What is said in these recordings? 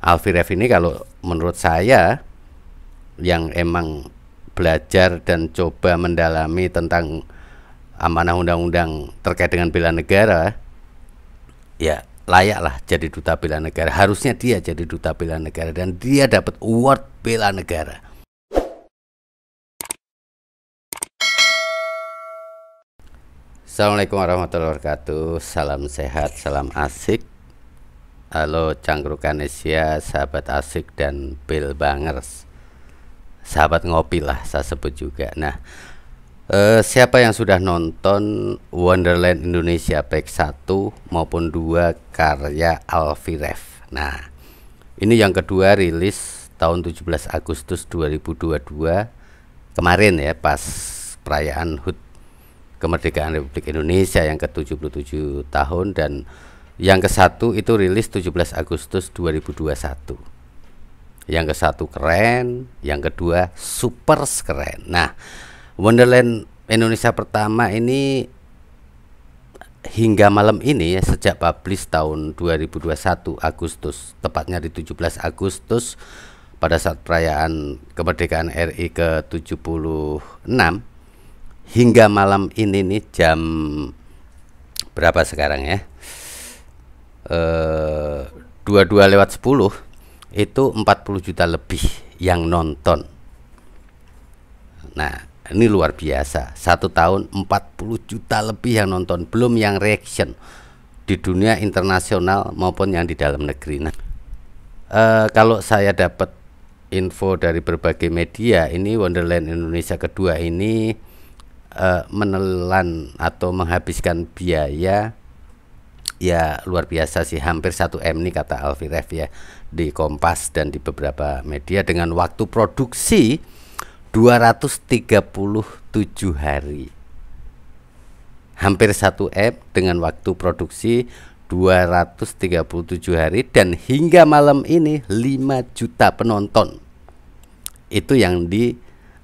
Alfiref ini kalau menurut saya yang emang belajar dan coba mendalami tentang amanah undang-undang terkait dengan bela negara ya layaklah jadi duta bela negara harusnya dia jadi duta bela negara dan dia dapat award bela negara Assalamualaikum warahmatullahi wabarakatuh Salam sehat, salam asik Halo Cangkrukan Asia, sahabat asik dan pil bangers Sahabat ngopi lah saya sebut juga Nah eh, siapa yang sudah nonton Wonderland Indonesia baik 1 maupun 2 karya Alfiref Nah ini yang kedua rilis tahun 17 Agustus 2022 Kemarin ya pas perayaan HUT Kemerdekaan Republik Indonesia yang ke-77 tahun dan yang ke satu itu rilis 17 Agustus 2021. Yang ke satu keren, yang kedua super keren. Nah, Wonderland Indonesia pertama ini hingga malam ini ya sejak publish tahun 2021 Agustus tepatnya di 17 Agustus pada saat perayaan kemerdekaan RI ke-76 hingga malam ini nih jam berapa sekarang ya Eh, dua-dua lewat 10 itu 40 juta lebih yang nonton. Nah, ini luar biasa. Satu tahun 40 juta lebih yang nonton, belum yang reaction di dunia internasional maupun yang di dalam negeri. Nah, eh, kalau saya dapat info dari berbagai media, ini Wonderland Indonesia kedua ini eh, menelan atau menghabiskan biaya ya luar biasa sih hampir 1 M nih kata Alfiref ya di Kompas dan di beberapa media dengan waktu produksi 237 hari hampir 1 M dengan waktu produksi 237 hari dan hingga malam ini 5 juta penonton itu yang di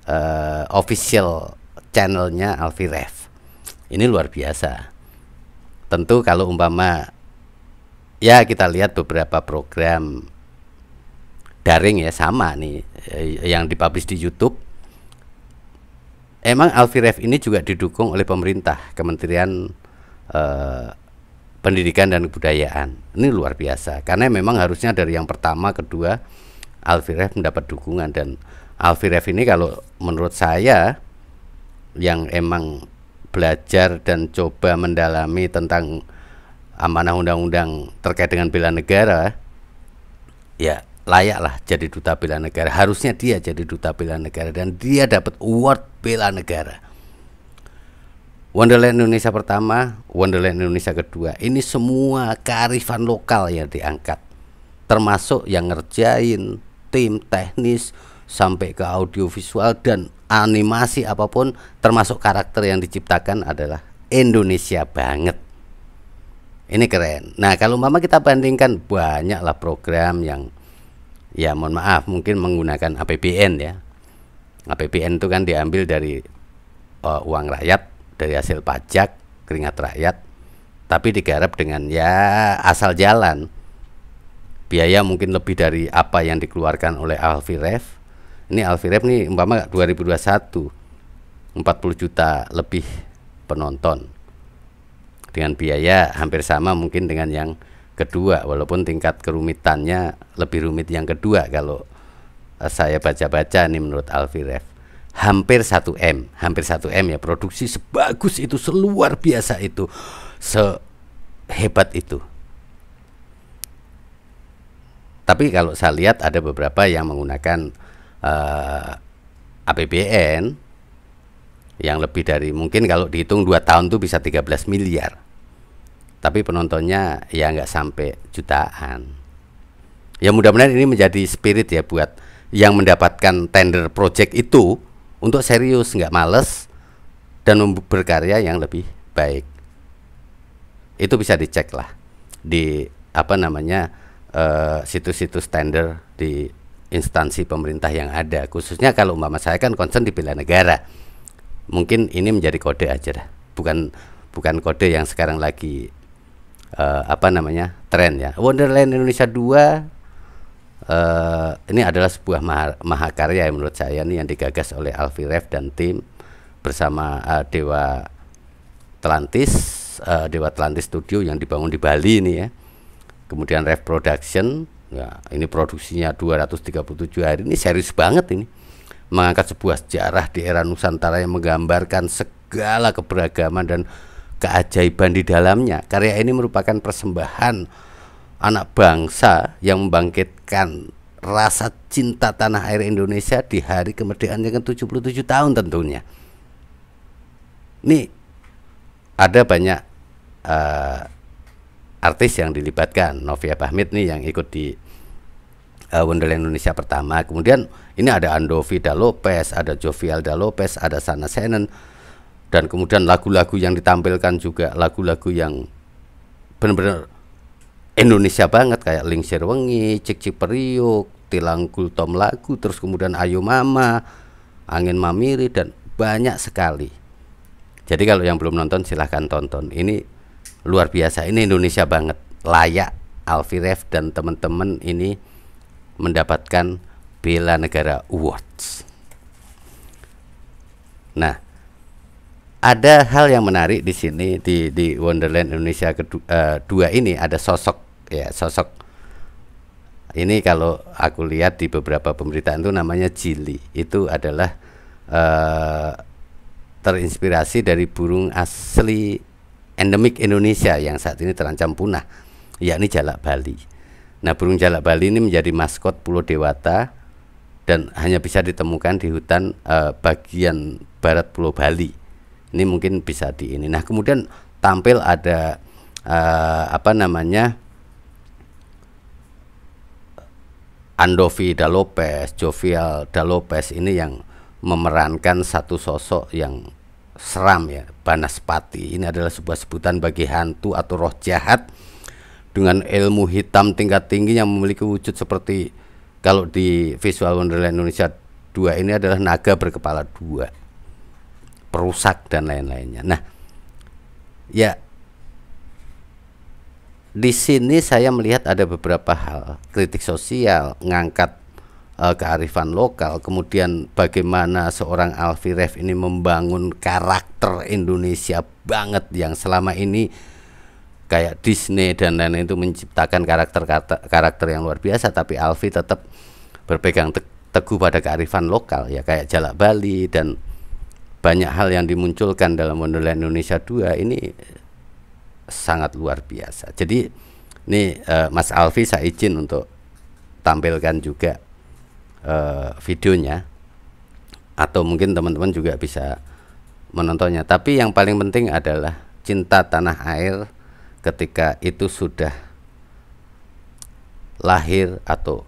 uh, official channelnya Alfiref ini luar biasa tentu kalau umpama ya kita lihat beberapa program daring ya sama nih eh, yang dipublish di YouTube emang Alfiref ini juga didukung oleh pemerintah Kementerian eh, Pendidikan dan Kebudayaan ini luar biasa karena memang harusnya dari yang pertama kedua Alfiref mendapat dukungan dan Alfiref ini kalau menurut saya yang emang belajar dan coba mendalami tentang amanah undang-undang terkait dengan bela negara ya layaklah jadi duta bela negara harusnya dia jadi duta bela negara dan dia dapat award bela negara Wonderland Indonesia pertama Wonderland Indonesia kedua ini semua kearifan lokal yang diangkat termasuk yang ngerjain tim teknis sampai ke audiovisual dan animasi apapun termasuk karakter yang diciptakan adalah Indonesia banget ini keren nah kalau mama kita bandingkan banyaklah program yang ya mohon maaf mungkin menggunakan APBN ya APBN itu kan diambil dari uh, uang rakyat dari hasil pajak keringat rakyat tapi digarap dengan ya asal jalan biaya mungkin lebih dari apa yang dikeluarkan oleh Alfi Ref ini Alfirep nih umpama 2021 40 juta lebih penonton dengan biaya hampir sama mungkin dengan yang kedua walaupun tingkat kerumitannya lebih rumit yang kedua kalau eh, saya baca-baca nih menurut Alfirev hampir 1 M, hampir 1 M ya produksi sebagus itu, seluar biasa itu, sehebat itu. Tapi kalau saya lihat ada beberapa yang menggunakan eh, APBN yang lebih dari mungkin kalau dihitung dua tahun tuh bisa 13 miliar tapi penontonnya ya nggak sampai jutaan ya mudah-mudahan ini menjadi spirit ya buat yang mendapatkan tender project itu untuk serius nggak males dan berkarya yang lebih baik itu bisa dicek lah di apa namanya eh, situs-situs uh, tender di instansi pemerintah yang ada khususnya kalau umpama saya kan concern di bela negara mungkin ini menjadi kode aja dah bukan bukan kode yang sekarang lagi uh, apa namanya tren ya Wonderland Indonesia 2 Uh, eh, ini adalah sebuah maha, mahakarya yang menurut saya nih yang digagas oleh Alfi Ref dan tim bersama uh, Dewa Atlantis, uh, Dewa Atlantis Studio yang dibangun di Bali ini ya. Kemudian Ref Production Ya, ini produksinya 237 hari. Ini serius banget ini. Mengangkat sebuah sejarah di era Nusantara yang menggambarkan segala keberagaman dan keajaiban di dalamnya. Karya ini merupakan persembahan anak bangsa yang membangkitkan rasa cinta tanah air Indonesia di hari kemerdekaan yang ke-77 tahun tentunya. ini ada banyak uh, artis yang dilibatkan Novia Bahmid nih yang ikut di uh, Wonderland Indonesia pertama kemudian ini ada Andovida Lopez ada Jovialda Lopez ada Sana Senen dan kemudian lagu-lagu yang ditampilkan juga lagu-lagu yang benar-benar Indonesia banget kayak Ling Wengi, Cik Cik Periuk, Tilang Kultom Lagu, terus kemudian Ayu Mama, Angin Mamiri dan banyak sekali. Jadi kalau yang belum nonton silahkan tonton. Ini luar biasa ini Indonesia banget layak Alfiref dan teman-teman ini mendapatkan Bela Negara Awards. Nah, ada hal yang menarik di sini di di Wonderland Indonesia kedua uh, dua ini ada sosok ya sosok ini kalau aku lihat di beberapa pemberitaan itu namanya Jili itu adalah uh, terinspirasi dari burung asli endemik Indonesia yang saat ini terancam punah, yakni jalak Bali. Nah, burung jalak Bali ini menjadi maskot Pulau Dewata dan hanya bisa ditemukan di hutan eh, bagian barat Pulau Bali. Ini mungkin bisa di ini. Nah, kemudian tampil ada eh, apa namanya? Andovi Dalopes, Jovial Dalopes ini yang memerankan satu sosok yang seram ya, banaspati. Ini adalah sebuah sebutan bagi hantu atau roh jahat dengan ilmu hitam tingkat tinggi yang memiliki wujud seperti kalau di Visual Wonderland Indonesia 2 ini adalah naga berkepala dua, perusak dan lain-lainnya. Nah, ya di sini saya melihat ada beberapa hal kritik sosial ngangkat uh, kearifan lokal, kemudian bagaimana seorang Alfi Ref ini membangun karakter Indonesia banget yang selama ini kayak Disney dan lain-lain itu menciptakan karakter karakter yang luar biasa, tapi Alfi tetap berpegang te teguh pada kearifan lokal ya kayak Jalak Bali dan banyak hal yang dimunculkan dalam Wonderland Indonesia 2 ini sangat luar biasa. Jadi ini uh, eh, Mas Alfi saya izin untuk tampilkan juga uh, videonya atau mungkin teman-teman juga bisa menontonnya. Tapi yang paling penting adalah cinta tanah air ketika itu sudah lahir atau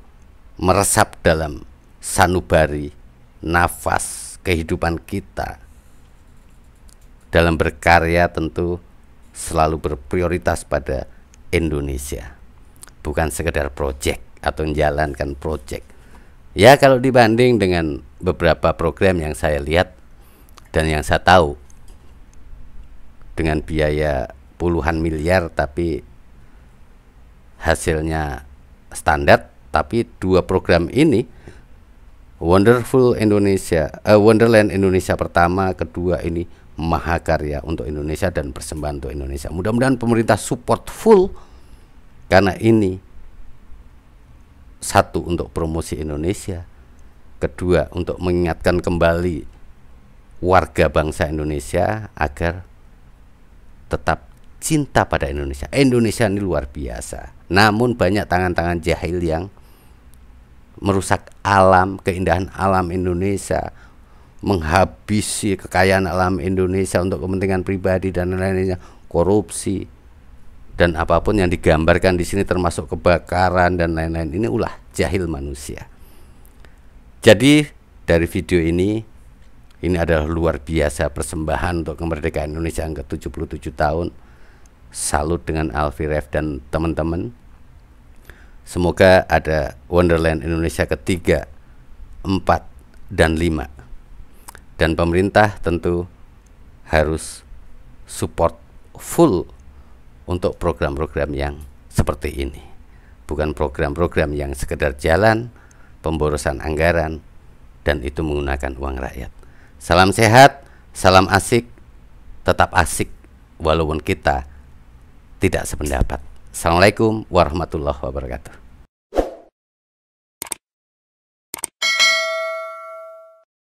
meresap dalam sanubari nafas kehidupan kita. Dalam berkarya tentu selalu berprioritas pada Indonesia. Bukan sekedar proyek atau menjalankan proyek, Ya kalau dibanding dengan beberapa program yang saya lihat dan yang saya tahu dengan biaya puluhan miliar tapi hasilnya standar tapi dua program ini Wonderful Indonesia uh, Wonderland Indonesia pertama kedua ini mahakarya untuk Indonesia dan persembahan untuk Indonesia. Mudah-mudahan pemerintah support full karena ini satu untuk promosi Indonesia, kedua untuk mengingatkan kembali warga bangsa Indonesia agar tetap cinta pada Indonesia. Indonesia ini luar biasa. Namun banyak tangan-tangan jahil yang merusak alam, keindahan alam Indonesia, menghabisi kekayaan alam Indonesia untuk kepentingan pribadi dan lain-lainnya, korupsi, dan apapun yang digambarkan di sini termasuk kebakaran dan lain-lain ini ulah jahil manusia. Jadi dari video ini ini adalah luar biasa persembahan untuk kemerdekaan Indonesia yang ke-77 tahun. Salut dengan Alfiref dan teman-teman. Semoga ada Wonderland Indonesia ketiga, empat, dan lima. Dan pemerintah tentu harus support full untuk program-program yang seperti ini. Bukan program-program yang sekedar jalan, pemborosan anggaran, dan itu menggunakan uang rakyat. Salam sehat, salam asik, tetap asik walaupun kita tidak sependapat. Assalamualaikum warahmatullahi wabarakatuh.